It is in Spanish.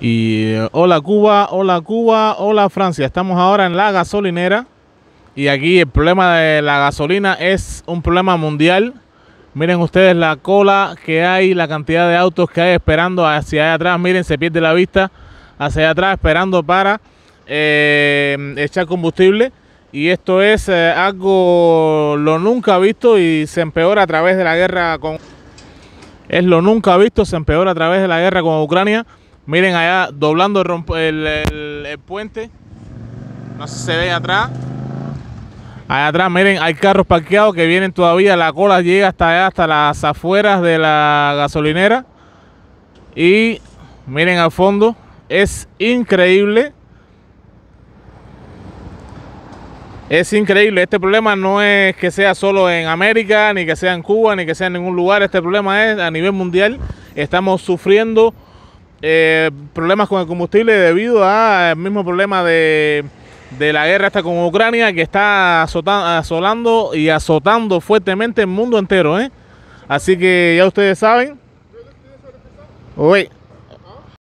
Y hola Cuba, hola Cuba, hola Francia. Estamos ahora en la gasolinera. Y aquí el problema de la gasolina es un problema mundial. Miren ustedes la cola que hay, la cantidad de autos que hay esperando hacia allá atrás. Miren, se pierde la vista hacia allá atrás esperando para eh, echar combustible. Y esto es eh, algo lo nunca visto y se empeora a través de la guerra con... Es lo nunca visto, se empeora a través de la guerra con Ucrania. Miren allá, doblando el, puente. No sé si se ve atrás. Allá atrás, miren, hay carros parqueados que vienen todavía. La cola llega hasta allá, hasta las afueras de la gasolinera. Y miren al fondo, es increíble. Es increíble, este problema no es que sea solo en América, ni que sea en Cuba, ni que sea en ningún lugar, este problema es a nivel mundial. Estamos sufriendo eh, problemas con el combustible debido al eh, mismo problema de, la guerra hasta con Ucrania que está asolando y azotando fuertemente el mundo entero. ¿eh? Así que ya ustedes saben.